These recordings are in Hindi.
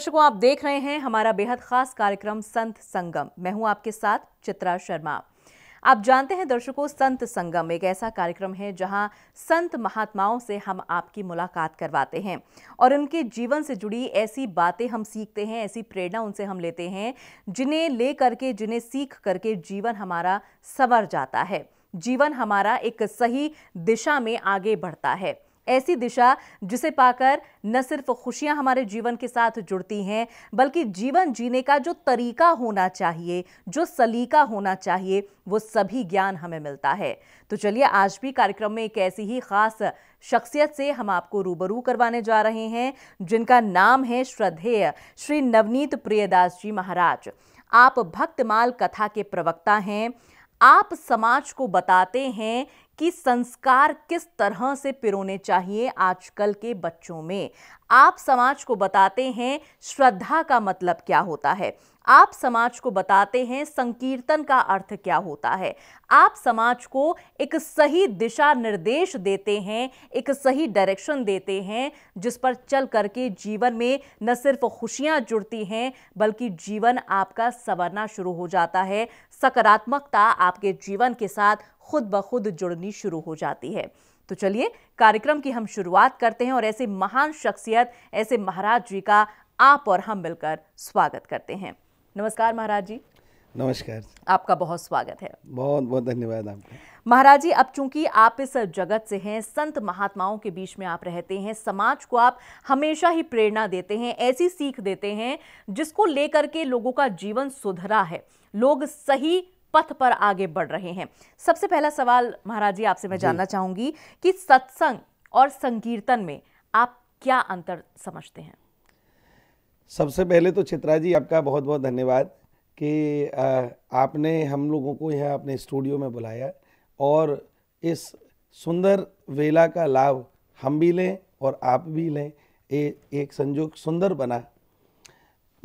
दर्शकों आप देख रहे हैं हमारा बेहद खास कार्यक्रम संत संगम मैं हूं आपके साथ चित्रा शर्मा आप जानते हैं दर्शकों संत संगम एक ऐसा कार्यक्रम है जहां संत महात्माओं से हम आपकी मुलाकात करवाते हैं और उनके जीवन से जुड़ी ऐसी बातें हम सीखते हैं ऐसी प्रेरणा उनसे हम लेते हैं जिन्हें ले करके जिन्हें सीख करके जीवन हमारा संवर जाता है जीवन हमारा एक सही दिशा में आगे बढ़ता है ऐसी दिशा जिसे पाकर न सिर्फ खुशियां हमारे जीवन के साथ जुड़ती हैं बल्कि जीवन जीने का जो तरीका होना चाहिए जो सलीका होना चाहिए वो सभी ज्ञान हमें मिलता है तो चलिए आज भी कार्यक्रम में एक ऐसी ही खास शख्सियत से हम आपको रूबरू करवाने जा रहे हैं जिनका नाम है श्रद्धेय श्री नवनीत प्रियदास जी महाराज आप भक्तमाल कथा के प्रवक्ता हैं आप समाज को बताते हैं कि संस्कार किस तरह से पिरोने चाहिए आजकल के बच्चों में आप समाज को बताते हैं श्रद्धा का मतलब क्या होता है आप समाज को बताते हैं संकीर्तन का अर्थ क्या होता है आप समाज को एक सही दिशा निर्देश देते हैं एक सही डायरेक्शन देते हैं जिस पर चल करके जीवन में न सिर्फ खुशियां जुड़ती हैं बल्कि जीवन आपका संवरना शुरू हो जाता है सकारात्मकता आपके जीवन के साथ खुद ब खुद जुड़नी शुरू हो जाती है तो चलिए कार्यक्रम की हम शुरुआत करते हैं और ऐसे महान शख्सियत ऐसे महाराज जी का आप और हम मिलकर स्वागत करते हैं नमस्कार महाराज जी नमस्कार आपका बहुत स्वागत है बहुत बहुत धन्यवाद आपका महाराज जी अब चूंकि आप इस जगत से हैं संत महात्माओं के बीच में आप रहते हैं समाज को आप हमेशा ही प्रेरणा देते हैं ऐसी सीख देते हैं जिसको लेकर के लोगों का जीवन सुधरा है लोग सही पथ पर आगे बढ़ रहे हैं सबसे पहला सवाल महाराज जी आपसे मैं जानना चाहूंगी कि सत्संग और संकीर्तन में आप क्या अंतर समझते हैं सबसे पहले तो चित्रा जी आपका बहुत बहुत धन्यवाद कि आपने हम लोगों को यहाँ अपने स्टूडियो में बुलाया और इस सुंदर वेला का लाभ हम भी लें और आप भी लें ए, एक संजोग सुंदर बना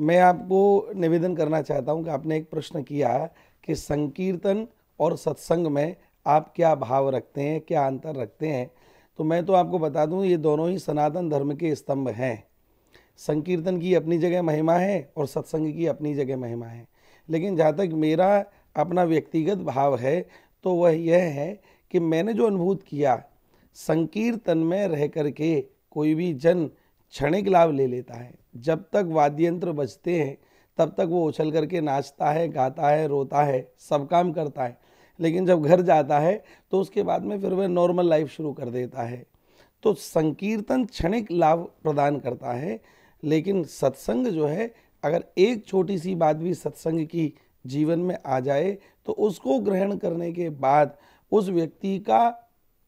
मैं आपको निवेदन करना चाहता हूँ कि आपने एक प्रश्न किया कि संकीर्तन और सत्संग में आप क्या भाव रखते हैं क्या अंतर रखते हैं तो मैं तो आपको बता दूं ये दोनों ही सनातन धर्म के स्तंभ हैं संकीर्तन की अपनी जगह महिमा है और सत्संग की अपनी जगह महिमा है लेकिन जहाँ तक मेरा अपना व्यक्तिगत भाव है तो वह यह है कि मैंने जो अनुभूत किया संकीर्तन में रह कर के कोई भी जन क्षणिक लाभ ले लेता है जब तक वाद्य यंत्र बजते हैं तब तक वो उछल करके नाचता है गाता है रोता है सब काम करता है लेकिन जब घर जाता है तो उसके बाद में फिर वह नॉर्मल लाइफ शुरू कर देता है तो संकीर्तन क्षणिक लाभ प्रदान करता है लेकिन सत्संग जो है अगर एक छोटी सी बात भी सत्संग की जीवन में आ जाए तो उसको ग्रहण करने के बाद उस व्यक्ति का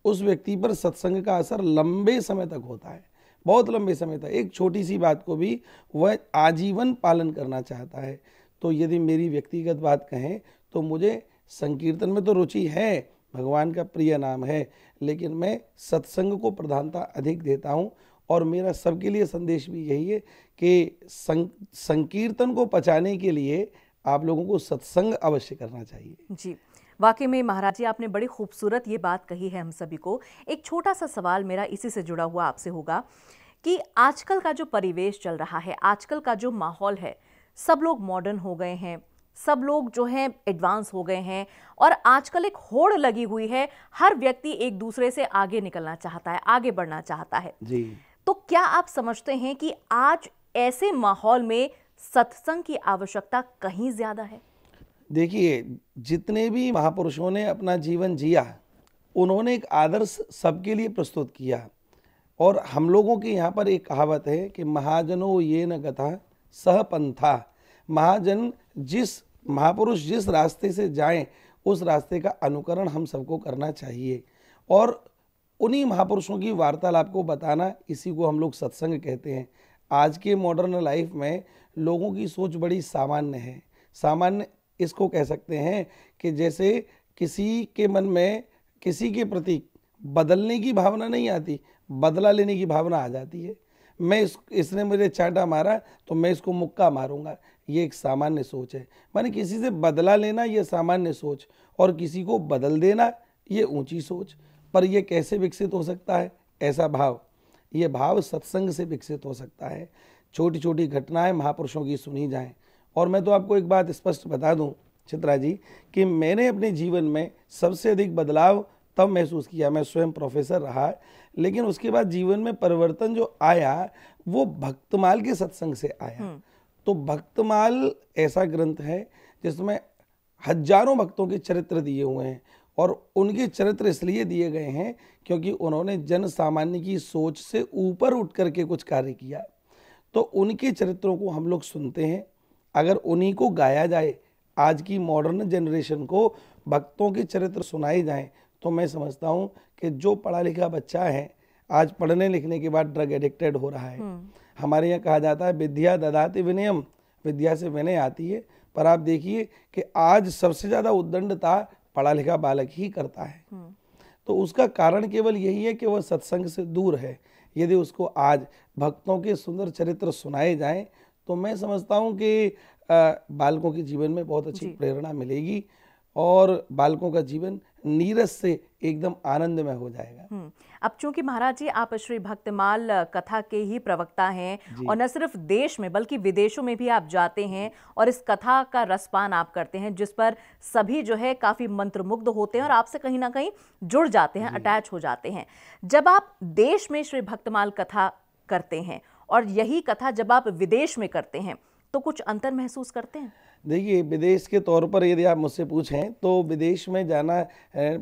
उस व्यक्ति पर सत्संग का असर लंबे समय तक होता है बहुत लंबे समय तक एक छोटी सी बात को भी वह आजीवन पालन करना चाहता है तो यदि मेरी व्यक्तिगत बात कहें तो मुझे संकीर्तन में तो रुचि है भगवान का प्रिय नाम है लेकिन मैं सत्संग को प्रधानता अधिक देता हूँ और मेरा सबके लिए संदेश भी यही है कि सं, संकीर्तन को पचाने के लिए आप लोगों को सत्संग अवश्य करना चाहिए जी वाकई में महाराज जी आपने बड़ी खूबसूरत ये बात कही है हम सभी को एक छोटा सा सवाल मेरा इसी से जुड़ा हुआ आपसे होगा कि आजकल का जो परिवेश चल रहा है आजकल का जो माहौल है सब लोग मॉडर्न हो गए हैं सब लोग जो हैं एडवांस हो गए हैं और आजकल एक होड़ लगी हुई है हर व्यक्ति एक दूसरे से आगे निकलना चाहता है आगे बढ़ना चाहता है जी तो क्या आप समझते हैं कि आज ऐसे माहौल में सत्संग की आवश्यकता कहीं ज्यादा है देखिए जितने भी महापुरुषों ने अपना जीवन जिया उन्होंने एक आदर्श सबके लिए प्रस्तुत किया और हम लोगों के यहाँ पर एक कहावत है कि महाजनों ये न कथा सह पंथा महाजन जिस महापुरुष जिस रास्ते से जाएं उस रास्ते का अनुकरण हम सबको करना चाहिए और उन्हीं महापुरुषों की वार्तालाप को बताना इसी को हम लोग सत्संग कहते हैं आज के मॉडर्न लाइफ में लोगों की सोच बड़ी सामान्य है सामान्य इसको कह सकते हैं कि जैसे किसी के मन में किसी के प्रति बदलने की भावना नहीं आती बदला लेने की भावना आ जाती है मैं इस इसने मुझे चाटा मारा तो मैं इसको मुक्का मारूंगा ये एक सामान्य सोच है मैंने किसी से बदला लेना ये सामान्य सोच और किसी को बदल देना ये ऊंची सोच पर यह कैसे विकसित हो सकता है ऐसा भाव ये भाव सत्संग से विकसित हो सकता है छोटी छोटी घटनाएं महापुरुषों की सुनी जाएं और मैं तो आपको एक बात स्पष्ट बता दूं चित्रा जी कि मैंने अपने जीवन में सबसे अधिक बदलाव तब महसूस किया मैं स्वयं प्रोफेसर रहा लेकिन उसके बाद जीवन में परिवर्तन जो आया वो भक्तमाल के सत्संग से आया हम्म। तो भक्तमाल ऐसा ग्रंथ है जिसमें हजारों भक्तों के चरित्र दिए हुए हैं और उनके चरित्र इसलिए दिए गए हैं क्योंकि उन्होंने जन सामान्य की सोच से ऊपर उठ करके कुछ कार्य किया तो उनके चरित्रों को हम लोग सुनते हैं अगर उन्हीं को गाया जाए आज की मॉडर्न जनरेशन को भक्तों के चरित्र सुनाए जाएं तो मैं समझता हूं कि जो पढ़ा लिखा बच्चा है आज पढ़ने लिखने के बाद ड्रग एडिक्टेड हो रहा है हम्म। हमारे यहाँ कहा जाता है विद्या ददाति विनयम विद्या से विनय आती है पर आप देखिए कि आज सबसे ज़्यादा उद्दंडता पढ़ा लिखा बालक ही करता है हम्म। तो उसका कारण केवल यही है कि वह सत्संग से दूर है यदि उसको आज भक्तों के सुंदर चरित्र सुनाए जाएं तो मैं समझता हूं कि बालकों के जीवन में बहुत अच्छी प्रेरणा मिलेगी और बालकों का जीवन नीरज से एकदम आनंद में हो जाएगा हम्म, अब चूंकि महाराज जी आप श्री भक्तमाल कथा के ही प्रवक्ता हैं और न सिर्फ देश में बल्कि विदेशों में भी आप जाते हैं और इस कथा का रसपान आप करते हैं जिस पर सभी जो है काफ़ी मंत्रमुग्ध होते हैं और आपसे कहीं ना कहीं जुड़ जाते हैं अटैच हो जाते हैं जब आप देश में श्री भक्तमाल कथा करते हैं और यही कथा जब आप विदेश में करते हैं तो कुछ अंतर महसूस करते हैं देखिए विदेश के तौर पर यदि आप मुझसे पूछें तो विदेश में जाना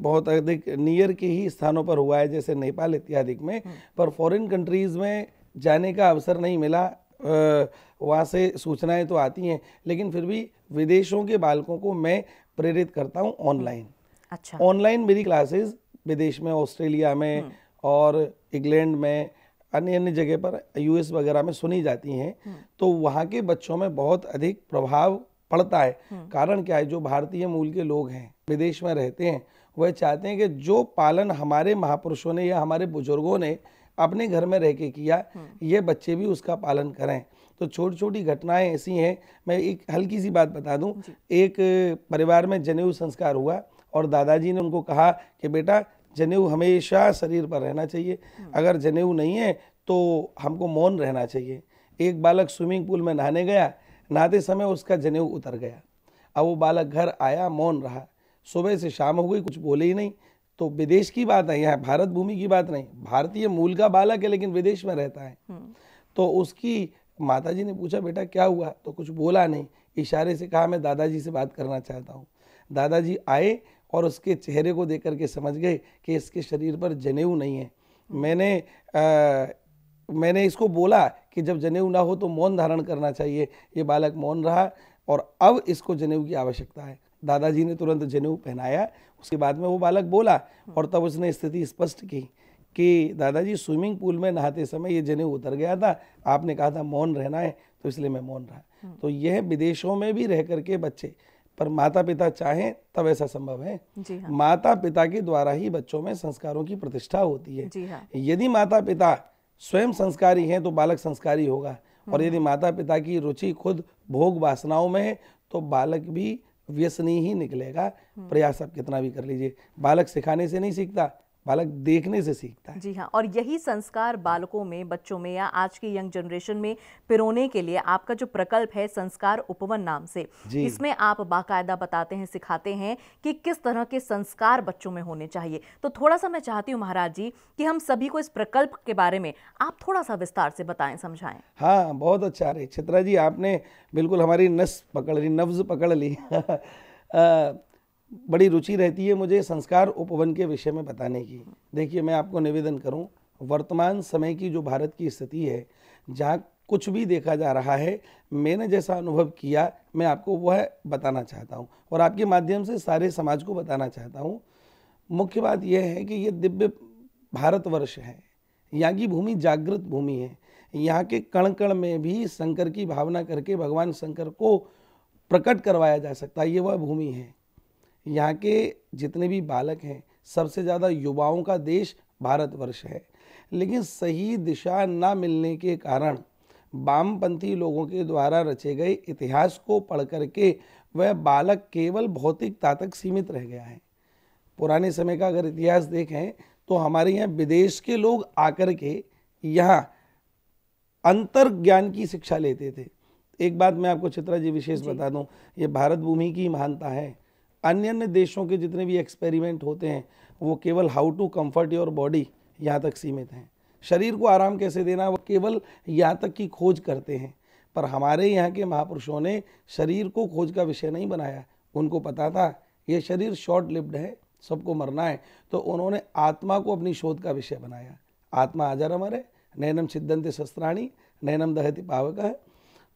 बहुत अधिक नियर के ही स्थानों पर हुआ है जैसे नेपाल इत्यादि में हम्म। पर फॉरेन कंट्रीज़ में जाने का अवसर नहीं मिला वहाँ से सूचनाएं तो आती हैं लेकिन फिर भी विदेशों के बालकों को मैं प्रेरित करता हूँ ऑनलाइन हम्म। अच्छा ऑनलाइन मेरी क्लासेस विदेश में ऑस्ट्रेलिया में हम्म। और इंग्लैंड में अन्य अन्य जगह पर यूएस वगैरह में सुनी जाती हैं तो वहाँ के बच्चों में बहुत अधिक प्रभाव पड़ता है कारण क्या है जो भारतीय मूल के लोग हैं विदेश में रहते हैं वह चाहते हैं कि जो पालन हमारे महापुरुषों ने या हमारे बुजुर्गों ने अपने घर में रह के किया ये बच्चे भी उसका पालन करें तो छोटी छोटी घटनाएं ऐसी हैं मैं एक हल्की सी बात बता दूं एक परिवार में जनेऊ संस्कार हुआ और दादाजी ने उनको कहा कि बेटा जनेऊ हमेशा शरीर पर रहना चाहिए हम्म। अगर जनेऊ नहीं है तो हमको मौन रहना चाहिए एक बालक स्विमिंग पूल में नहाने गया नहाते समय उसका जनेऊ उतर गया अब वो बालक घर आया मौन रहा सुबह से शाम हो गई कुछ बोले ही नहीं तो विदेश की बात है यहाँ भारत भूमि की बात नहीं भारतीय मूल का बालक है लेकिन विदेश में रहता है हम्म। तो उसकी माताजी ने पूछा बेटा क्या हुआ तो कुछ बोला नहीं इशारे से कहा मैं दादाजी से बात करना चाहता हूँ दादाजी आए और उसके चेहरे को देख करके समझ गए कि इसके शरीर पर जनेऊ नहीं है हम्म। मैंने आ, मैंने इसको बोला कि जब जनेऊ ना हो तो मौन धारण करना चाहिए ये बालक मौन रहा और अब इसको जनेऊ की आवश्यकता है दादाजी ने तुरंत जनेऊ पहनाया उसके बाद में वो बालक बोला और तब उसने स्थिति स्पष्ट की कि दादाजी स्विमिंग पूल में नहाते समय ये जनेऊ उतर गया था आपने कहा था मौन रहना है तो इसलिए मैं मौन रहा तो यह विदेशों में भी रह करके बच्चे पर माता पिता चाहें तब ऐसा संभव है जी हाँ। माता पिता के द्वारा ही बच्चों में संस्कारों की प्रतिष्ठा होती है जी हाँ। यदि माता पिता स्वयं संस्कारी हैं तो बालक संस्कारी होगा और हम्म। यदि माता पिता की रुचि खुद भोग वासनाओं में है तो बालक भी व्यसनी ही निकलेगा हम्म। प्रयास आप कितना भी कर लीजिए बालक सिखाने से नहीं सीखता बालक देखने से सीखता है जी हाँ और यही संस्कार बालकों में बच्चों में या आज की यंग जनरेशन में पिरोने के लिए आपका जो प्रकल्प है संस्कार उपवन नाम से इसमें आप बाकायदा बताते हैं सिखाते हैं कि किस तरह के संस्कार बच्चों में होने चाहिए तो थोड़ा सा मैं चाहती हूँ महाराज जी कि हम सभी को इस प्रकल्प के बारे में आप थोड़ा सा विस्तार से बताएं समझाएं हाँ बहुत अच्छा रहे चित्रा जी आपने बिल्कुल हमारी नस पकड़ ली नब्ज पकड़ ली बड़ी रुचि रहती है मुझे संस्कार उपवन के विषय में बताने की देखिए मैं आपको निवेदन करूं वर्तमान समय की जो भारत की स्थिति है जहाँ कुछ भी देखा जा रहा है मैंने जैसा अनुभव किया मैं आपको वह बताना चाहता हूँ और आपके माध्यम से सारे समाज को बताना चाहता हूँ मुख्य बात यह है कि ये दिव्य भारतवर्ष है यहाँ की भूमि जागृत भूमि है यहाँ के कण कण में भी शंकर की भावना करके भगवान शंकर को प्रकट करवाया जा सकता है ये वह भूमि है यहाँ के जितने भी बालक हैं सबसे ज़्यादा युवाओं का देश भारतवर्ष है लेकिन सही दिशा ना मिलने के कारण वामपंथी लोगों के द्वारा रचे गए इतिहास को पढ़ करके वह बालक केवल भौतिकता तक सीमित रह गया है पुराने समय का अगर इतिहास देखें तो हमारे यहाँ विदेश के लोग आकर के यहाँ अंतर ज्ञान की शिक्षा लेते थे एक बात मैं आपको चित्रा जी विशेष बता दूं ये भारत भूमि की महानता है अन्य अन्य देशों के जितने भी एक्सपेरिमेंट होते हैं वो केवल how to comfort your body यहाँ तक सीमित हैं शरीर को आराम कैसे देना वो केवल यहाँ तक की खोज करते हैं पर हमारे यहाँ के महापुरुषों ने शरीर को खोज का विषय नहीं बनाया उनको पता था ये शरीर शॉर्ट लिव्ड है सबको मरना है तो उन्होंने आत्मा को अपनी शोध का विषय बनाया आत्मा आजर है नैनम सिद्धंत शस्त्राणी नैनम दहति पावक है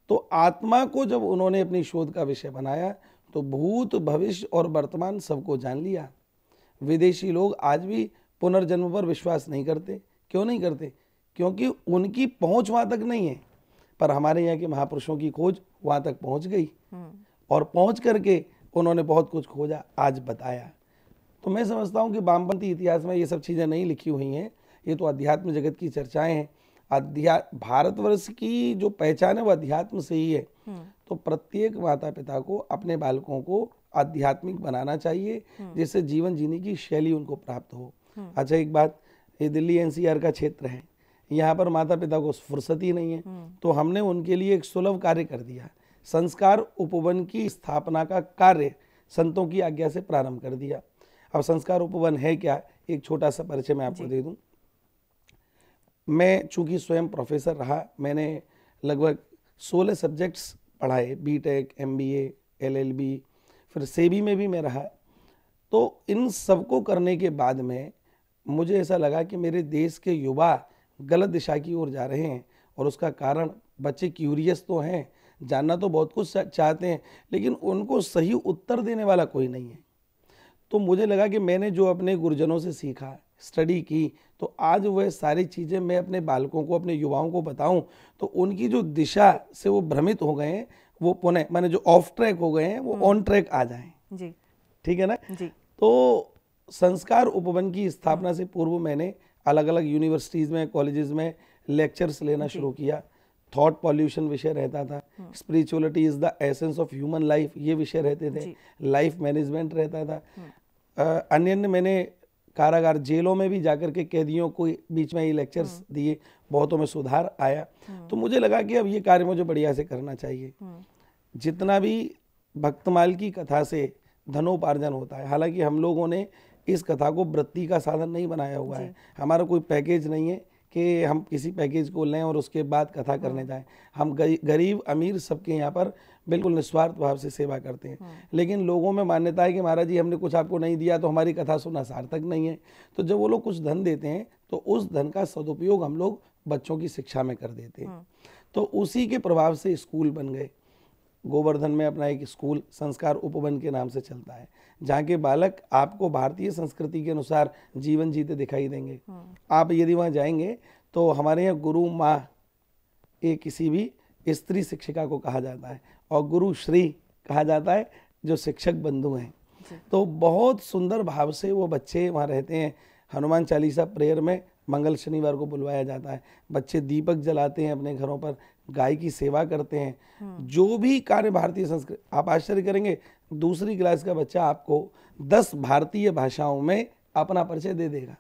तो आत्मा को जब उन्होंने अपनी शोध का विषय बनाया तो भूत भविष्य और वर्तमान सबको जान लिया विदेशी लोग आज भी पुनर्जन्म पर विश्वास नहीं करते क्यों नहीं करते क्योंकि उनकी पहुंच वहां तक नहीं है पर हमारे यहाँ के महापुरुषों की खोज वहां तक पहुंच गई हम्म। और पहुंच करके उन्होंने बहुत कुछ खोजा आज बताया तो मैं समझता हूँ कि वामपंथी इतिहास में ये सब चीज़ें नहीं लिखी हुई हैं ये तो अध्यात्म जगत की चर्चाएं हैं अध्या भारतवर्ष की जो पहचान है वो अध्यात्म से ही है हम्म। तो प्रत्येक माता पिता को अपने बालकों को आध्यात्मिक बनाना चाहिए हम्म। जिससे जीवन जीने की शैली उनको प्राप्त हो हम्म। अच्छा एक बात ये दिल्ली एनसीआर का क्षेत्र है यहाँ पर माता पिता को फुर्सत ही नहीं है तो हमने उनके लिए एक सुलभ कार्य कर दिया संस्कार उपवन की स्थापना का कार्य संतों की आज्ञा से प्रारंभ कर दिया अब संस्कार उपवन है क्या एक छोटा सा परिचय मैं आपको दे दूँ मैं चूँकि स्वयं प्रोफेसर रहा मैंने लगभग सोलह सब्जेक्ट्स पढ़ाए B Tech M B L L B फिर सेबी में भी मैं रहा तो इन सबको करने के बाद में मुझे ऐसा लगा कि मेरे देश के युवा गलत दिशा की ओर जा रहे हैं और उसका कारण बच्चे क्यूरियस तो हैं जानना तो बहुत कुछ चाहते हैं लेकिन उनको सही उत्तर देने वाला कोई नहीं है तो मुझे लगा कि मैंने जो अपने गुरुजनों से सीखा स्टडी की तो आज वह सारी चीज़ें मैं अपने बालकों को अपने युवाओं को बताऊं तो उनकी जो दिशा से वो भ्रमित हो गए हैं वो पुनः मैंने जो ऑफ ट्रैक हो गए हैं वो ऑन हम्म। ट्रैक आ जाए जी ठीक है ना जी तो संस्कार उपवन की स्थापना से पूर्व मैंने अलग अलग यूनिवर्सिटीज़ में कॉलेजेस में लेक्चर्स लेना शुरू किया थॉट पॉल्यूशन विषय रहता था spirituality is the essence of human life ये विषय रहते थे लाइफ मैनेजमेंट रहता था हम्म। अन्य मैंने कारागार जेलों में भी जाकर के कैदियों को बीच में ये लेक्चर्स हम्म। दिए बहुतों में सुधार आया हम्म। तो मुझे लगा कि अब ये कार्य मुझे बढ़िया से करना चाहिए हम्म। जितना भी भक्तमाल की कथा से धनोपार्जन होता है हालांकि हम लोगों ने इस कथा को वृत्ति का साधन नहीं बनाया हुआ है हमारा कोई पैकेज नहीं है कि हम किसी पैकेज को लें और उसके बाद कथा हाँ। करने जाएं हम गरीब अमीर सबके यहाँ पर बिल्कुल निस्वार्थ भाव से सेवा करते हैं हाँ। लेकिन लोगों में मान्यता है कि महाराज जी हमने कुछ आपको नहीं दिया तो हमारी कथा सुना सार्थक नहीं है तो जब वो लोग कुछ धन देते हैं तो उस धन का सदुपयोग हम लोग बच्चों की शिक्षा में कर देते हैं हाँ। तो उसी के प्रभाव से स्कूल बन गए गोवर्धन में अपना एक स्कूल संस्कार उपवन के नाम से चलता है जहाँ के बालक आपको भारतीय संस्कृति के अनुसार जीवन जीते दिखाई देंगे हाँ। आप यदि वहाँ जाएंगे तो हमारे यहाँ गुरु माँ ये किसी भी स्त्री शिक्षिका को कहा जाता है और गुरु श्री कहा जाता है जो शिक्षक बंधु हैं तो बहुत सुंदर भाव से वो बच्चे वहाँ रहते हैं हनुमान चालीसा प्रेयर में मंगल शनिवार को बुलवाया जाता है बच्चे दीपक जलाते हैं अपने घरों पर गाय की सेवा करते हैं हम्म। जो भी कार्य भारतीय संस्कृति आप आश्चर्य करेंगे दूसरी क्लास का बच्चा आपको दस भारतीय भाषाओं में अपना परिचय दे देगा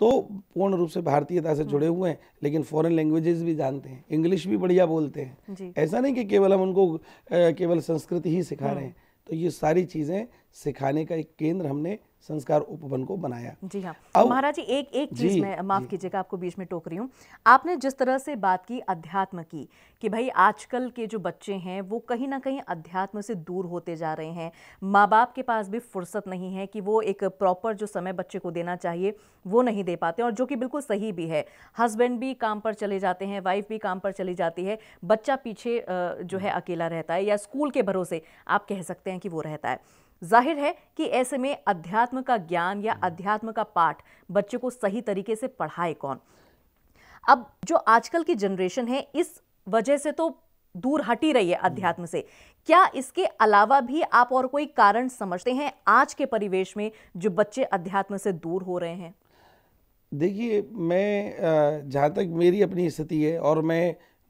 तो पूर्ण रूप से भारतीयता से जुड़े हम्म। हुए हैं लेकिन फॉरेन लैंग्वेजेस भी जानते हैं इंग्लिश भी बढ़िया बोलते हैं ऐसा नहीं कि केवल हम उनको केवल संस्कृत ही सिखा हम्म। रहे हैं तो ये सारी चीज़ें सिखाने का एक केंद्र हमने संस्कार उपवन को बनाया जी हाँ महाराज जी एक एक चीज मैं माफ कीजिएगा आपको बीच में टोक रही हूँ आपने जिस तरह से बात की अध्यात्म की कि भाई आजकल के जो बच्चे हैं वो कहीं ना कहीं अध्यात्म से दूर होते जा रहे हैं माँ बाप के पास भी फुर्सत नहीं है कि वो एक प्रॉपर जो समय बच्चे को देना चाहिए वो नहीं दे पाते और जो कि बिल्कुल सही भी है हस्बैंड भी काम पर चले जाते हैं वाइफ भी काम पर चली जाती है बच्चा पीछे जो है हाँ। अकेला रहता है या स्कूल के भरोसे आप कह सकते हैं कि वो रहता है जाहिर है कि ऐसे में अध्यात्म का ज्ञान या अध्यात्म का पाठ बच्चे को सही तरीके से पढ़ाए कौन अब जो आजकल की जनरेशन है इस वजह से तो दूर हटी रही है हम्म। अध्यात्म से क्या इसके अलावा भी आप और कोई कारण समझते हैं आज के परिवेश में जो बच्चे अध्यात्म से दूर हो रहे हैं देखिए मैं जहाँ तक मेरी अपनी स्थिति है और मैं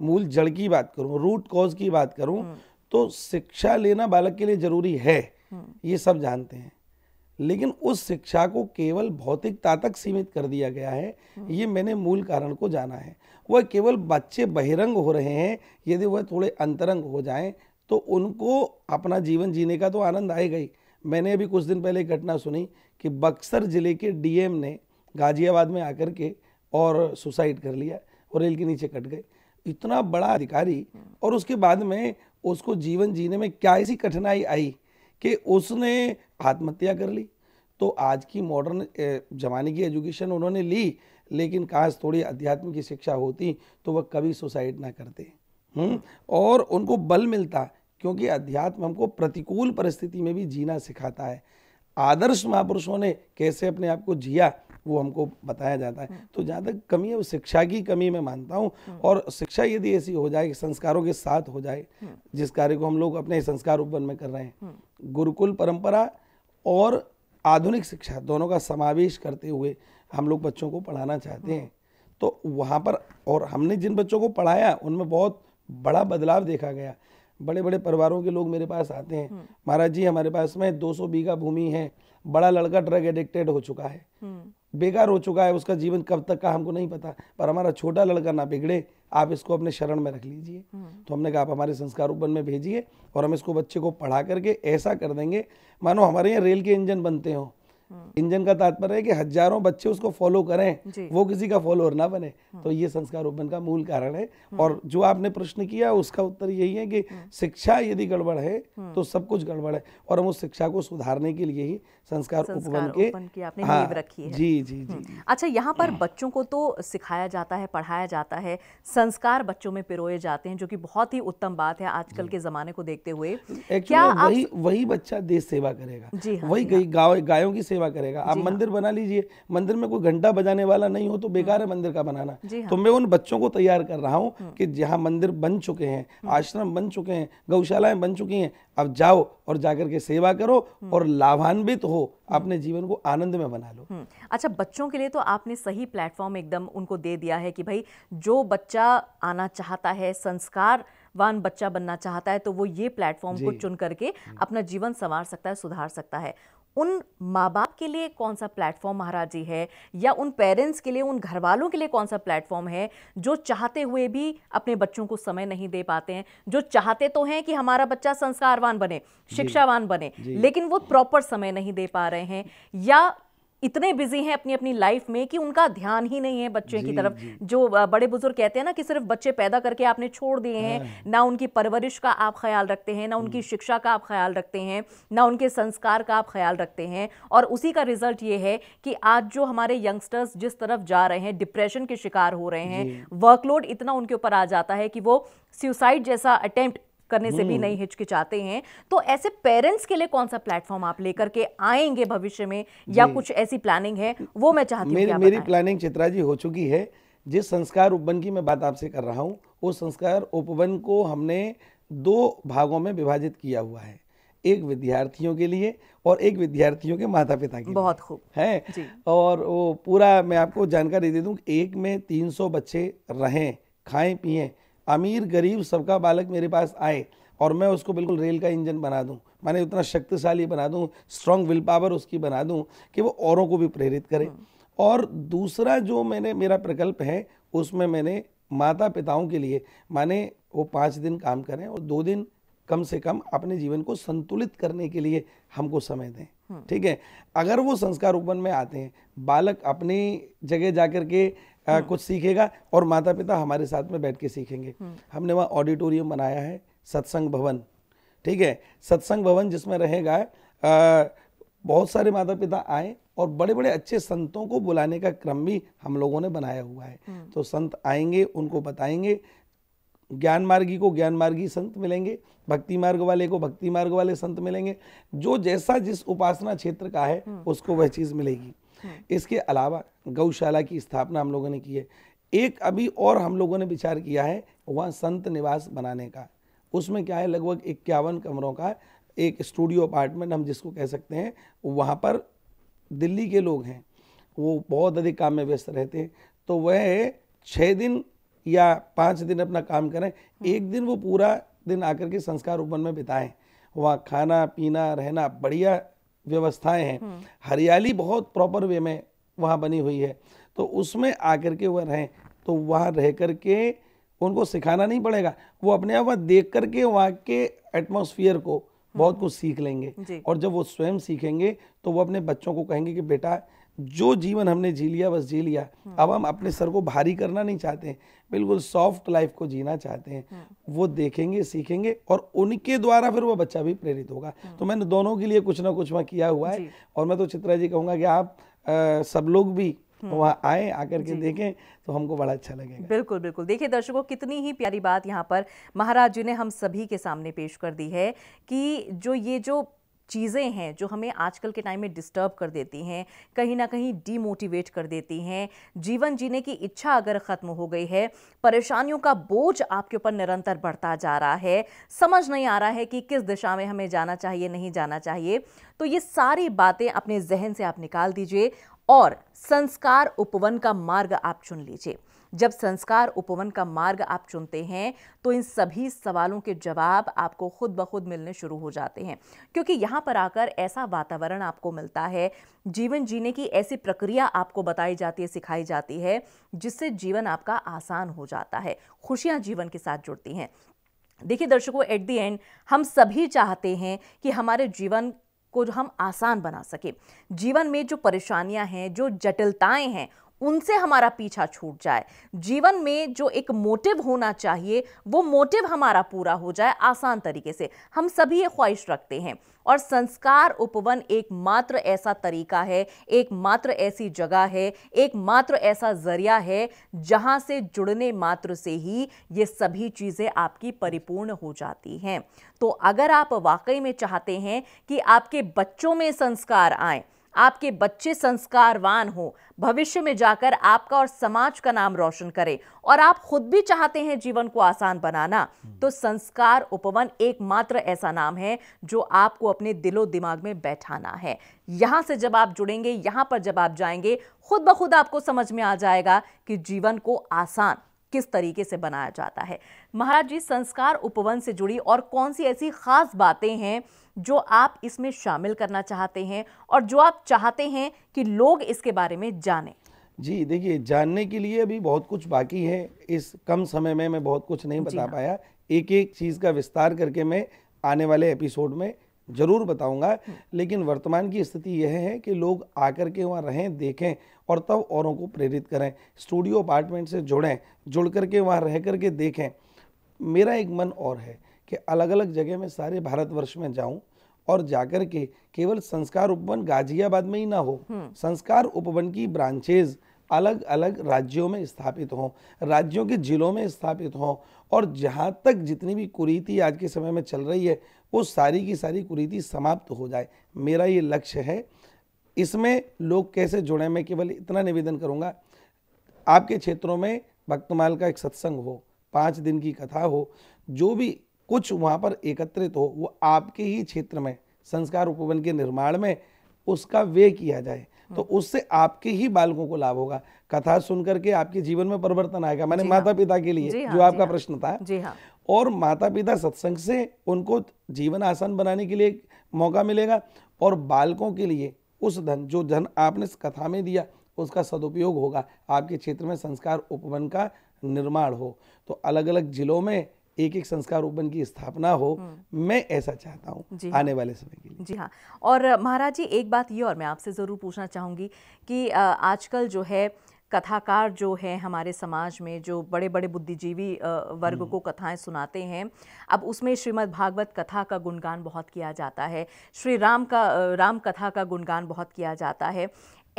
मूल जड़ की बात करूँ रूट कॉज की बात करूँ हम्म। तो शिक्षा लेना बालक के लिए ज़रूरी है हम्म। ये सब जानते हैं लेकिन उस शिक्षा को केवल भौतिकता तक सीमित कर दिया गया है हम्म। ये मैंने मूल कारण को जाना है वह केवल बच्चे बहिरंग हो रहे हैं यदि वह थोड़े अंतरंग हो जाएं तो उनको अपना जीवन जीने का तो आनंद आएगा ही मैंने अभी कुछ दिन पहले घटना सुनी कि बक्सर ज़िले के डीएम ने गाजियाबाद में आकर के और सुसाइड कर लिया और रेल के नीचे कट गए इतना बड़ा अधिकारी हम्म। और उसके बाद में उसको जीवन जीने में क्या ऐसी कठिनाई आई कि उसने आत्महत्या कर ली तो आज की मॉडर्न ज़माने की एजुकेशन उन्होंने ली लेकिन काश थोड़ी अध्यात्म की शिक्षा होती तो वह कभी सुसाइड ना करते हुँ? हम्म? और उनको बल मिलता क्योंकि अध्यात्म हमको प्रतिकूल परिस्थिति में भी जीना सिखाता है आदर्श महापुरुषों ने कैसे अपने आप को जिया वो हमको बताया जाता है हम्म। तो जहाँ तक कमी है वो शिक्षा की कमी मैं मानता हूँ हम्म। और शिक्षा यदि ऐसी हो जाए संस्कारों के साथ हो जाए हम्म। जिस कार्य को हम लोग अपने संस्कार उपवन में कर रहे हैं गुरुकुल परंपरा और आधुनिक शिक्षा दोनों का समावेश करते हुए हम लोग बच्चों को पढ़ाना चाहते हैं तो वहाँ पर और हमने जिन बच्चों को पढ़ाया उनमें बहुत बड़ा बदलाव देखा गया बड़े बड़े परिवारों के लोग मेरे पास आते हैं महाराज जी हमारे पास में 200 बीघा भूमि है बड़ा लड़का ड्रग एडिक्टेड हो चुका है बेकार हो चुका है उसका जीवन कब तक का हमको नहीं पता पर हमारा छोटा लड़का ना बिगड़े आप इसको अपने शरण में रख लीजिए हम्म। तो हमने कहा आप हमारे संस्कार उपन में भेजिए और हम इसको बच्चे को पढ़ा करके ऐसा कर देंगे मानो हमारे यहाँ रेल के इंजन बनते हों इंजन का तात्पर्य है कि हजारों बच्चे उसको फॉलो करें वो किसी का फॉलोअर ना बने तो ये संस्कार उपन का मूल कारण है हम्म। और जो आपने प्रश्न किया उसका उत्तर यही है कि हम्म। शिक्षा यदि गड़बड़ है हम्म। तो सब कुछ गड़बड़ है और हम उस शिक्षा को सुधारने के लिए ही संस्कार, संस्कार उपवन के आपने हाँ, रखी है जी जी जी अच्छा यहाँ पर बच्चों को तो सिखाया जाता है पढ़ाया जाता है संस्कार बच्चों में पिरोए जाते हैं जो की बहुत ही उत्तम बात है आजकल के जमाने को देखते हुए क्या वही वही बच्चा देश सेवा करेगा हाँ, वही हाँ। गायों की सेवा करेगा आप हाँ। मंदिर बना लीजिए मंदिर में कोई घंटा बजाने वाला नहीं हो तो बेकार है मंदिर का बनाना हाँ। तो मैं उन बच्चों को तैयार कर रहा हूँ हम्म। कि जहाँ मंदिर बन चुके हैं हम्म। आश्रम बन चुके हैं गौशालाएं बन चुकी हैं अब जाओ और जाकर के सेवा करो हम्म। और लाभान्वित हो अपने जीवन को आनंद में बना लो अच्छा बच्चों के लिए तो आपने सही प्लेटफॉर्म एकदम उनको दे दिया है कि भाई जो बच्चा आना चाहता है संस्कार वान बच्चा बनना चाहता है तो वो ये प्लेटफॉर्म को चुन करके अपना जीवन संवार सकता है सुधार सकता है उन माँ बाप के लिए कौन सा प्लेटफॉर्म महाराज जी है या उन पेरेंट्स के लिए उन घर वालों के लिए कौन सा प्लेटफॉर्म है जो चाहते हुए भी अपने बच्चों को समय नहीं दे पाते हैं जो चाहते तो हैं कि हमारा बच्चा संस्कारवान बने शिक्षावान बने लेकिन वो प्रॉपर समय नहीं दे पा रहे हैं या इतने बिजी हैं अपनी अपनी लाइफ में कि उनका ध्यान ही नहीं है बच्चों की तरफ जो बड़े बुजुर्ग कहते हैं ना कि सिर्फ बच्चे पैदा करके आपने छोड़ दिए हैं हाँ। ना उनकी परवरिश का आप ख्याल रखते हैं ना उनकी हम्म। शिक्षा का आप ख्याल रखते हैं ना उनके संस्कार का आप ख्याल रखते हैं और उसी का रिजल्ट ये है कि आज जो हमारे यंगस्टर्स जिस तरफ जा रहे हैं डिप्रेशन के शिकार हो रहे हैं वर्कलोड इतना उनके ऊपर आ जाता है कि वो सुसाइड जैसा अटेम्प्ट करने से भी हम्म। नहीं हिचकिचाते हैं तो ऐसे पेरेंट्स के लिए कौन सा प्लेटफॉर्म आप लेकर के आएंगे भविष्य में या कुछ ऐसी प्लानिंग है वो मैं चाहती हूँ मेरी, मेरी प्लानिंग चित्रा जी हो चुकी है जिस संस्कार उपवन की मैं बात आपसे कर रहा हूँ वो संस्कार उपवन को हमने दो भागों में विभाजित किया हुआ है एक विद्यार्थियों के लिए और एक विद्यार्थियों के माता पिता के बहुत खूब है और वो पूरा मैं आपको जानकारी दे दूँ एक में 300 बच्चे रहें खाएं पिएं अमीर गरीब सबका बालक मेरे पास आए और मैं उसको बिल्कुल रेल का इंजन बना दूं मैंने इतना शक्तिशाली बना दूं स्ट्रांग विल पावर उसकी बना दूं कि वो औरों को भी प्रेरित करे हाँ। और दूसरा जो मैंने मेरा प्रकल्प है उसमें मैंने माता पिताओं के लिए माने वो पाँच दिन काम करें और दो दिन कम से कम अपने जीवन को संतुलित करने के लिए हमको समय दें हाँ। ठीक है अगर वो संस्कार उपन में आते हैं बालक अपनी जगह जाकर के आ, हाँ, हाँ। कुछ सीखेगा और माता पिता हमारे साथ में बैठ के सीखेंगे हम्म। हमने वहाँ ऑडिटोरियम बनाया है सत्संग भवन ठीक है सत्संग भवन जिसमें रहेगा बहुत सारे माता पिता आए और बड़े बड़े अच्छे संतों को बुलाने का क्रम भी हम लोगों ने बनाया हुआ है हम्म। तो संत आएंगे उनको बताएंगे ज्ञान मार्गी को ज्ञान मार्गी संत मिलेंगे भक्ति मार्ग वाले को भक्ति मार्ग वाले संत मिलेंगे जो जैसा जिस उपासना क्षेत्र का है हम्म। उसको वह चीज मिलेगी हाँ। इसके अलावा गौशाला की स्थापना हम लोगों ने की है एक अभी और हम लोगों ने विचार किया है वहाँ संत निवास बनाने का उसमें क्या है लगभग इक्यावन कमरों का एक स्टूडियो अपार्टमेंट हम जिसको कह सकते हैं वहाँ पर दिल्ली के लोग हैं वो बहुत अधिक काम में व्यस्त रहते हैं तो वह छः दिन या पाँच दिन अपना काम करें एक दिन वो पूरा दिन आकर के संस्कार उपवन में बिताएं वहाँ खाना पीना रहना बढ़िया व्यवस्थाएं हैं हम्म। हरियाली बहुत प्रॉपर वे में वहाँ बनी हुई है तो उसमें आकर के वह रहें तो वहाँ रह कर के उनको सिखाना नहीं पड़ेगा वो अपने आप वहाँ देख करके वहाँ के एटमोसफियर को बहुत हम्म। कुछ सीख लेंगे और जब वो स्वयं सीखेंगे तो वो अपने बच्चों को कहेंगे कि बेटा जो जीवन हमने जी लिया बस जी लिया हम्म। अब हम अपने सर को भारी करना नहीं चाहते हैं बिल्कुल सॉफ्ट लाइफ को जीना चाहते हैं हम्म। वो देखेंगे सीखेंगे और उनके द्वारा फिर वो बच्चा भी प्रेरित होगा हम्म। तो मैंने दोनों के लिए कुछ ना कुछ वहाँ किया हुआ है और मैं तो चित्रा जी कहूँगा कि आप आ, सब लोग भी वहाँ आए आकर के देखें तो हमको बड़ा अच्छा लगेगा बिल्कुल बिल्कुल देखिए दर्शकों कितनी ही प्यारी बात यहाँ पर महाराज जी ने हम सभी के सामने पेश कर दी है कि जो ये जो चीज़ें हैं जो हमें आजकल के टाइम में डिस्टर्ब कर देती हैं कहीं ना कहीं डीमोटिवेट कर देती हैं जीवन जीने की इच्छा अगर ख़त्म हो गई है परेशानियों का बोझ आपके ऊपर निरंतर बढ़ता जा रहा है समझ नहीं आ रहा है कि किस दिशा में हमें जाना चाहिए नहीं जाना चाहिए तो ये सारी बातें अपने जहन से आप निकाल दीजिए और संस्कार उपवन का मार्ग आप चुन लीजिए जब संस्कार उपवन का मार्ग आप चुनते हैं तो इन सभी सवालों के जवाब आपको खुद ब खुद मिलने शुरू हो जाते हैं क्योंकि यहाँ पर आकर ऐसा वातावरण आपको मिलता है जीवन जीने की ऐसी प्रक्रिया आपको बताई जाती है सिखाई जाती है जिससे जीवन आपका आसान हो जाता है खुशियाँ जीवन के साथ जुड़ती हैं देखिए दर्शकों एट दी एंड हम सभी चाहते हैं कि हमारे जीवन को जो हम आसान बना सकें जीवन में जो परेशानियां हैं जो जटिलताएं हैं उनसे हमारा पीछा छूट जाए जीवन में जो एक मोटिव होना चाहिए वो मोटिव हमारा पूरा हो जाए आसान तरीके से हम सभी ये ख्वाहिश रखते हैं और संस्कार उपवन एकमात्र ऐसा तरीका है एकमात्र ऐसी जगह है एकमात्र ऐसा जरिया है जहां से जुड़ने मात्र से ही ये सभी चीज़ें आपकी परिपूर्ण हो जाती हैं तो अगर आप वाकई में चाहते हैं कि आपके बच्चों में संस्कार आए आपके बच्चे संस्कारवान हो भविष्य में जाकर आपका और समाज का नाम रोशन करें और आप खुद भी चाहते हैं जीवन को आसान बनाना तो संस्कार उपवन एकमात्र ऐसा नाम है जो आपको अपने दिलो दिमाग में बैठाना है यहां से जब आप जुड़ेंगे यहां पर जब आप जाएंगे खुद ब खुद आपको समझ में आ जाएगा कि जीवन को आसान किस तरीके से बनाया जाता है महाराज जी संस्कार उपवन से जुड़ी और कौन सी ऐसी खास बातें हैं जो आप इसमें शामिल करना चाहते हैं और जो आप चाहते हैं कि लोग इसके बारे में जाने जी देखिए जानने के लिए अभी बहुत कुछ बाकी है इस कम समय में मैं बहुत कुछ नहीं बता हाँ। पाया एक एक चीज़ का विस्तार करके मैं आने वाले एपिसोड में ज़रूर बताऊंगा हम्म। लेकिन वर्तमान की स्थिति यह है कि लोग आकर के वहाँ रहें देखें और तब औरों को प्रेरित करें स्टूडियो अपार्टमेंट से जुड़ें जुड़ करके वहाँ रह करके देखें मेरा एक मन और है कि अलग अलग जगह में सारे भारतवर्ष में जाऊं और जाकर के केवल संस्कार उपवन गाजियाबाद में ही ना हो हम्म। संस्कार उपवन की ब्रांचेज अलग अलग राज्यों में स्थापित हों राज्यों के जिलों में स्थापित हों और जहाँ तक जितनी भी कुरीति आज के समय में चल रही है वो सारी की सारी कुरीति समाप्त हो जाए मेरा ये लक्ष्य है इसमें लोग कैसे जुड़े मैं केवल इतना निवेदन करूँगा आपके क्षेत्रों में भक्तमाल का एक सत्संग हो पाँच दिन की कथा हो जो भी कुछ वहाँ पर एकत्रित हो वो आपके ही क्षेत्र में संस्कार उपवन के निर्माण में उसका व्यय किया जाए तो हम्म। उससे आपके ही बालकों को लाभ होगा कथा सुनकर के आपके जीवन में परिवर्तन आएगा मैंने माता हाँ। पिता के लिए हाँ, जो आपका हाँ। प्रश्न था जी हाँ। और माता पिता सत्संग से उनको जीवन आसान बनाने के लिए मौका मिलेगा और बालकों के लिए उस धन जो धन आपने इस कथा में दिया उसका सदुपयोग होगा आपके क्षेत्र में संस्कार उपवन का निर्माण हो तो अलग अलग जिलों में एक एक संस्कार उपवन की स्थापना हो हम्म। मैं ऐसा चाहता हूँ आने हाँ। वाले समय के लिए जी हाँ और महाराज जी एक बात ये और मैं आपसे ज़रूर पूछना चाहूँगी कि आजकल जो है कथाकार जो है हमारे समाज में जो बड़े बड़े बुद्धिजीवी वर्ग हम्म। को कथाएं सुनाते हैं अब उसमें श्रीमद् भागवत कथा का गुणगान बहुत किया जाता है श्री राम का राम कथा का गुणगान बहुत किया जाता है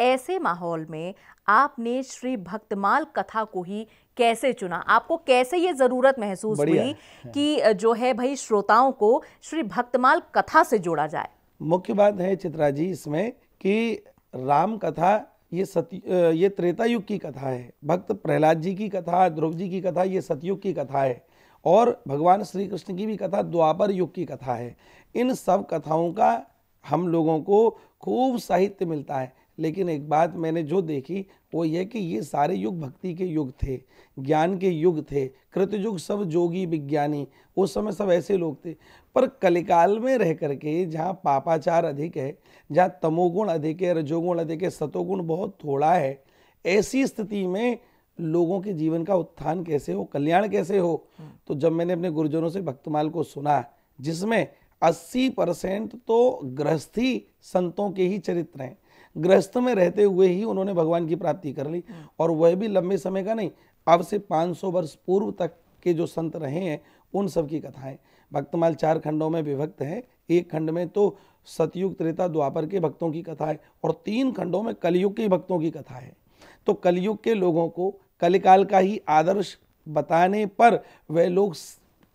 ऐसे माहौल में आपने श्री भक्तमाल कथा को ही कैसे चुना आपको कैसे ये ज़रूरत महसूस हुई हाँ। कि जो है भाई श्रोताओं को श्री भक्तमाल कथा से जोड़ा जाए मुख्य बात है चित्रा जी इसमें कि राम कथा ये सत्य ये त्रेता युग की कथा है भक्त प्रहलाद जी की कथा ध्रुव जी की कथा ये सतयुग की कथा है और भगवान श्री कृष्ण की भी कथा द्वापर युग की कथा है इन सब कथाओं का हम लोगों को खूब साहित्य मिलता है लेकिन एक बात मैंने जो देखी वो ये कि ये सारे युग भक्ति के युग थे ज्ञान के युग थे कृतयुग सब जोगी विज्ञानी उस समय सब ऐसे लोग थे पर कलिकाल में रह करके जहाँ पापाचार अधिक है जहाँ तमोगुण अधिक है रजोगुण अधिक है सतोगुण बहुत थोड़ा है ऐसी स्थिति में लोगों के जीवन का उत्थान कैसे हो कल्याण कैसे हो हम्म। तो जब मैंने अपने गुरुजनों से भक्तमाल को सुना जिसमें 80 परसेंट तो गृहस्थी संतों के ही चरित्र हैं गृहस्थ में रहते हुए ही उन्होंने भगवान की प्राप्ति कर ली और वह भी लंबे समय का नहीं अब से 500 वर्ष पूर्व तक के जो संत रहे हैं उन सब की कथाएं भक्तमाल चार खंडों में विभक्त है एक खंड में तो सतयुग त्रेता द्वापर के भक्तों की कथा है और तीन खंडों में कलयुग के भक्तों की कथा है तो कलयुग के लोगों को कलिकाल का ही आदर्श बताने पर वे लोग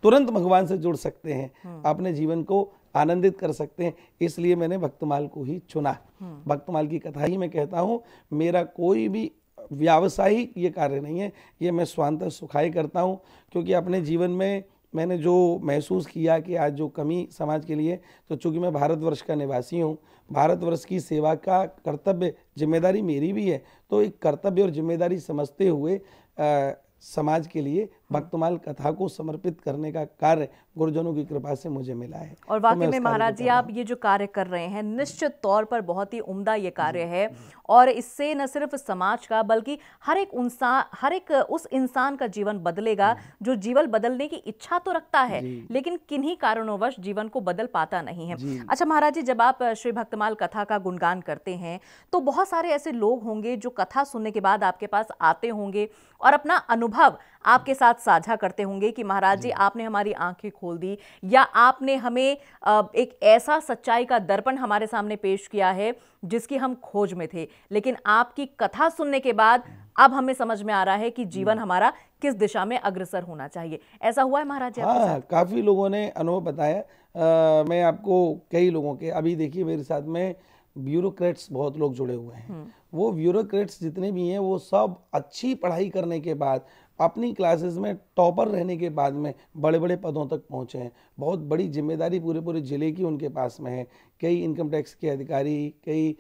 तुरंत भगवान से जुड़ सकते हैं हम्म। अपने जीवन को आनंदित कर सकते हैं इसलिए मैंने भक्तमाल को ही चुना हम्म। भक्तमाल की कथा ही मैं कहता हूँ मेरा कोई भी व्यावसायिक ये कार्य नहीं है ये मैं स्वांतर सुखाई करता हूँ क्योंकि अपने जीवन में मैंने जो महसूस किया कि आज जो कमी समाज के लिए तो चूंकि मैं भारतवर्ष का निवासी हूँ भारतवर्ष की सेवा का कर्तव्य जिम्मेदारी मेरी भी है तो एक कर्तव्य और जिम्मेदारी समझते हुए आ, समाज के लिए भक्तमाल कथा को समर्पित करने का कार्य गुरुजनों की कृपा से मुझे मिला है और तो वाकई तो में महाराज जी आप ये जो कार्य कर रहे हैं निश्चित तौर पर बहुत ही उम्दा ये कार्य है और इससे न सिर्फ समाज का बल्कि हर एक इंसान हर एक उस इंसान का जीवन बदलेगा जो जीवन बदलने की इच्छा तो रखता है लेकिन किन्हीं कारणोंवश जीवन को बदल पाता नहीं है अच्छा महाराज जी जब आप श्री भक्तमाल कथा का गुणगान करते हैं तो बहुत सारे ऐसे लोग होंगे जो कथा सुनने के बाद आपके पास आते होंगे और अपना अनुभव आपके साथ साझा करते होंगे कि महाराज जी आपने हमारी आंखें खोल दी या आपने हमें एक ऐसा सच्चाई का दर्पण हमारे सामने पेश किया है जिसकी हम खोज में थे लेकिन आपकी कथा सुनने के बाद अब हमें समझ में आ रहा है कि जीवन हम्म। हमारा किस दिशा में अग्रसर होना चाहिए ऐसा हुआ है महाराज जी हाँ काफ़ी लोगों ने अनुभव बताया आ, मैं आपको कई लोगों के अभी देखिए मेरे साथ में ब्यूरोक्रेट्स बहुत लोग जुड़े हुए हैं हम्म। वो ब्यूरोक्रेट्स जितने भी हैं वो सब अच्छी पढ़ाई करने के बाद अपनी क्लासेस में टॉपर रहने के बाद में बड़े बड़े पदों तक पहुंचे हैं बहुत बड़ी जिम्मेदारी पूरे पूरे ज़िले की उनके पास में है कई इनकम टैक्स के अधिकारी कई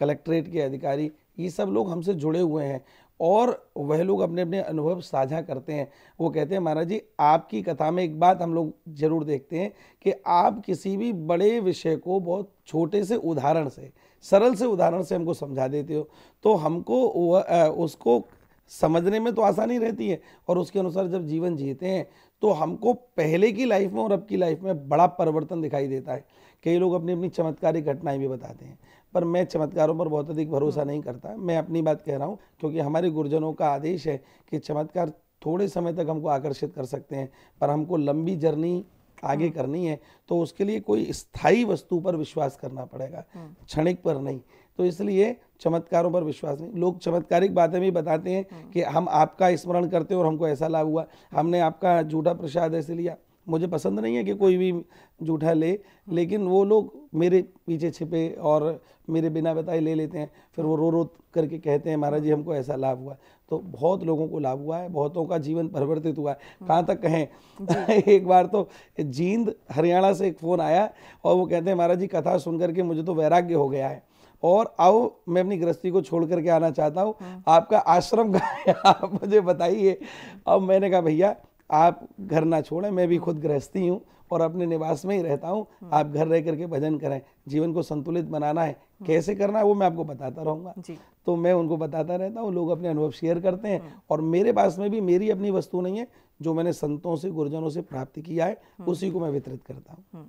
कलेक्ट्रेट के अधिकारी ये सब लोग हमसे जुड़े हुए हैं और वह लोग अपने अपने अनुभव साझा करते हैं वो कहते हैं महाराज जी आपकी कथा में एक बात हम लोग जरूर देखते हैं कि आप किसी भी बड़े विषय को बहुत छोटे से उदाहरण से सरल से उदाहरण से हमको समझा देते हो तो हमको वह उसको समझने में तो आसानी रहती है और उसके अनुसार जब जीवन जीते हैं तो हमको पहले की लाइफ में और अब की लाइफ में बड़ा परिवर्तन दिखाई देता है कई लोग अपनी अपनी चमत्कारी घटनाएं भी बताते हैं पर मैं चमत्कारों पर बहुत अधिक भरोसा नहीं करता मैं अपनी बात कह रहा हूँ क्योंकि हमारे गुरुजनों का आदेश है कि चमत्कार थोड़े समय तक हमको आकर्षित कर सकते हैं पर हमको लंबी जर्नी आगे हम्म। करनी है तो उसके लिए कोई स्थायी वस्तु पर विश्वास करना पड़ेगा हम्म। क्षणिक पर नहीं तो इसलिए चमत्कारों पर विश्वास नहीं लोग चमत्कारिक बातें भी बताते हैं हाँ। कि हम आपका स्मरण करते हैं और हमको ऐसा लाभ हुआ हमने आपका झूठा प्रसाद ऐसे लिया मुझे पसंद नहीं है कि कोई भी झूठा ले हाँ। लेकिन वो लोग मेरे पीछे छिपे और मेरे बिना बताए ले लेते हैं फिर वो हाँ। रो रो करके कहते हैं महाराज जी हमको ऐसा लाभ हुआ तो बहुत लोगों को लाभ हुआ है बहुतों का जीवन परिवर्तित हुआ है कहाँ तक कहें एक बार तो जींद हरियाणा से एक फ़ोन आया और वो कहते हैं महाराज जी कथा सुन करके मुझे तो वैराग्य हो गया है और आओ मैं अपनी गृहस्थी को छोड़ करके आना चाहता हूँ हाँ। आपका आश्रम कहाँ है आप मुझे बताइए अब मैंने कहा भैया आप घर ना छोड़ें मैं भी खुद गृहस्थी हूँ और अपने निवास में ही रहता हूँ हाँ। आप घर रह करके भजन करें जीवन को संतुलित बनाना है हाँ। कैसे करना है वो मैं आपको बताता रहूँगा तो मैं उनको बताता रहता हूँ लोग अपने अनुभव शेयर करते हैं और मेरे पास में भी मेरी अपनी वस्तु नहीं है जो मैंने संतों से गुरुजनों से प्राप्त किया है उसी को मैं वितरित करता हूँ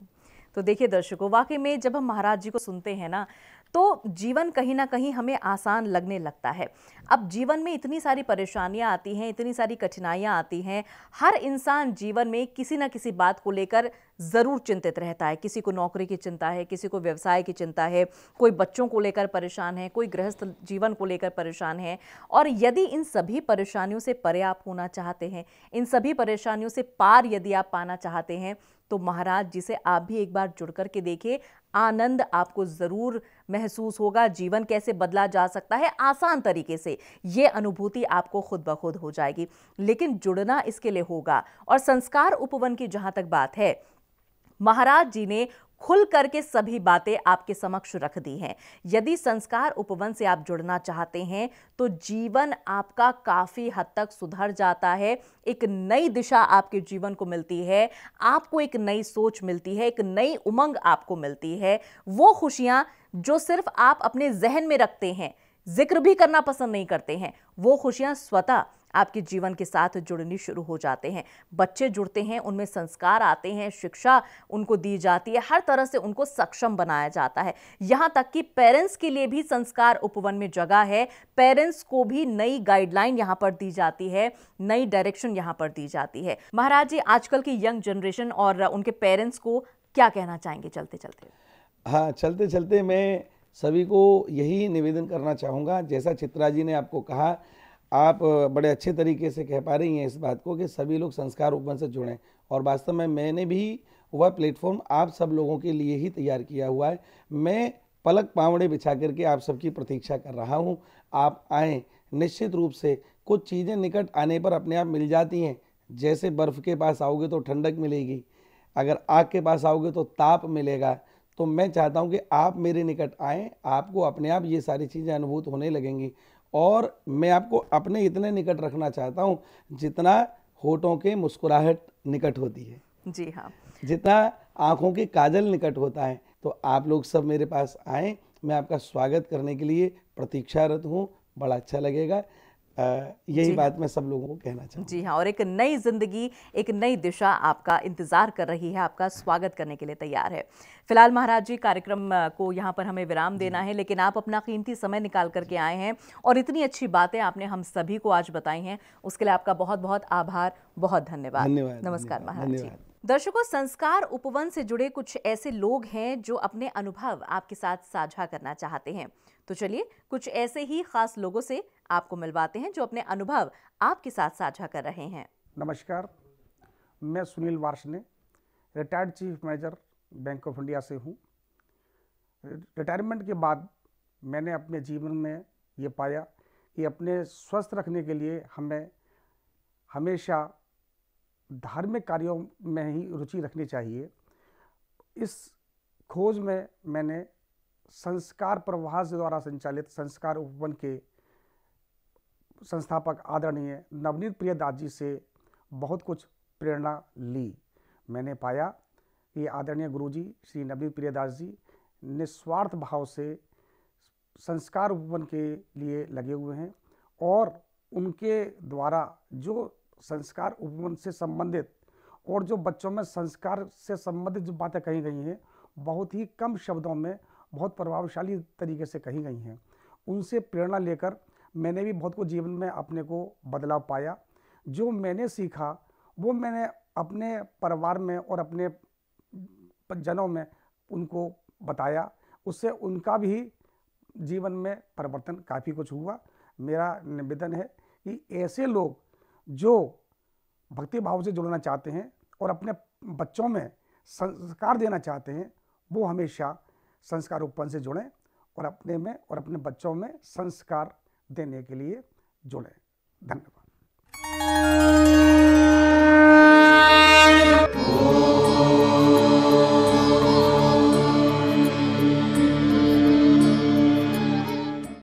तो देखिए दर्शकों वाकई में जब हम महाराज जी को सुनते हैं ना तो जीवन कहीं ना कहीं हमें आसान लगने लगता है अब जीवन में इतनी सारी परेशानियां आती हैं इतनी सारी कठिनाइयां आती हैं हर इंसान जीवन में किसी ना किसी बात को लेकर ज़रूर चिंतित रहता है किसी को नौकरी की चिंता है किसी को व्यवसाय की चिंता है कोई बच्चों को लेकर परेशान है कोई गृहस्थ जीवन को लेकर परेशान है और यदि इन सभी परेशानियों से परे आप होना चाहते हैं इन सभी परेशानियों से पार यदि आप पाना चाहते हैं तो महाराज जी से आप भी एक बार जुड़ करके देखिए आनंद आपको ज़रूर महसूस होगा जीवन कैसे बदला जा सकता है आसान तरीके से ये अनुभूति आपको खुद ब खुद हो जाएगी लेकिन जुड़ना इसके लिए होगा और संस्कार उपवन की जहाँ तक बात है महाराज जी ने खुल करके सभी बातें आपके समक्ष रख दी हैं यदि संस्कार उपवन से आप जुड़ना चाहते हैं तो जीवन आपका काफ़ी हद तक सुधर जाता है एक नई दिशा आपके जीवन को मिलती है आपको एक नई सोच मिलती है एक नई उमंग आपको मिलती है वो खुशियाँ जो सिर्फ आप अपने जहन में रखते हैं जिक्र भी करना पसंद नहीं करते हैं वो खुशियाँ स्वतः आपके जीवन के साथ जुड़नी शुरू हो जाते हैं बच्चे जुड़ते हैं उनमें संस्कार आते हैं शिक्षा उनको दी जाती है हर तरह से उनको सक्षम बनाया जाता है यहाँ तक कि पेरेंट्स के लिए भी संस्कार उपवन में जगह है पेरेंट्स को भी नई गाइडलाइन यहाँ पर दी जाती है नई डायरेक्शन यहाँ पर दी जाती है महाराज जी आजकल की यंग जनरेशन और उनके पेरेंट्स को क्या कहना चाहेंगे चलते चलते हाँ चलते चलते मैं सभी को यही निवेदन करना चाहूँगा जैसा चित्रा जी ने आपको कहा आप बड़े अच्छे तरीके से कह पा रही हैं इस बात को कि सभी लोग संस्कार उपवन से जुड़ें और वास्तव में मैंने भी वह प्लेटफॉर्म आप सब लोगों के लिए ही तैयार किया हुआ है मैं पलक पावड़े बिछा करके आप सबकी प्रतीक्षा कर रहा हूँ आप आएँ निश्चित रूप से कुछ चीज़ें निकट आने पर अपने आप मिल जाती हैं जैसे बर्फ़ के पास आओगे तो ठंडक मिलेगी अगर आग के पास आओगे तो ताप मिलेगा तो मैं चाहता हूँ कि आप मेरे निकट आएँ आपको अपने आप ये सारी चीज़ें अनुभूत होने लगेंगी और मैं आपको अपने इतने निकट रखना चाहता हूँ जितना होठों के मुस्कुराहट निकट होती है जी हाँ जितना आँखों के काजल निकट होता है तो आप लोग सब मेरे पास आए मैं आपका स्वागत करने के लिए प्रतीक्षारत हूँ बड़ा अच्छा लगेगा यही बात मैं सब लोगों को कहना चाहूँ जी हाँ और एक नई जिंदगी एक नई दिशा आपका इंतजार कर रही है आपका स्वागत करने के लिए तैयार है फिलहाल महाराज जी कार्यक्रम को यहाँ पर हमें विराम देना है लेकिन आप अपना कीमती समय निकाल करके आए हैं और इतनी अच्छी बातें आपने हम सभी को आज बताई हैं उसके लिए आपका बहुत बहुत आभार बहुत धन्यवाद धन्यवाद नमस्कार महाराज जी दर्शकों संस्कार उपवन से जुड़े कुछ ऐसे लोग हैं जो अपने अनुभव आपके साथ साझा करना चाहते हैं तो चलिए कुछ ऐसे ही खास लोगों से आपको मिलवाते हैं जो अपने अनुभव आपके साथ साझा कर रहे हैं नमस्कार मैं Sunil Varshney retired chief manager bank of India से हूँ रिटायरमेंट के बाद मैंने अपने जीवन में ये पाया कि अपने स्वस्थ रखने के लिए हमें हमेशा धार्मिक कार्यों में ही रुचि रखनी चाहिए इस खोज में मैंने संस्कार प्रवाह से द्वारा संचालित संस्कार उपवन के संस्थापक आदरणीय नवनीत प्रिय दास जी से बहुत कुछ प्रेरणा ली मैंने पाया कि आदरणीय गुरुजी श्री नवनीत प्रिय दास जी निस्वार्थ भाव से संस्कार उपवन के लिए लगे हुए हैं और उनके द्वारा जो संस्कार उपवन से संबंधित और जो बच्चों में संस्कार से संबंधित जो बातें कही गई हैं बहुत ही कम शब्दों में बहुत प्रभावशाली तरीके से कही गई हैं उनसे प्रेरणा लेकर मैंने भी बहुत कुछ जीवन में अपने को बदलाव पाया जो मैंने सीखा वो मैंने अपने परिवार में और अपने जनों में उनको बताया उससे उनका भी जीवन में परिवर्तन काफ़ी कुछ हुआ मेरा निवेदन है कि ऐसे लोग जो भक्ति भाव से जुड़ना चाहते हैं और अपने बच्चों में संस्कार देना चाहते हैं वो हमेशा संस्कार उपवन से जुड़ें और अपने में और अपने बच्चों में संस्कार देने के लिए जुड़ें धन्यवाद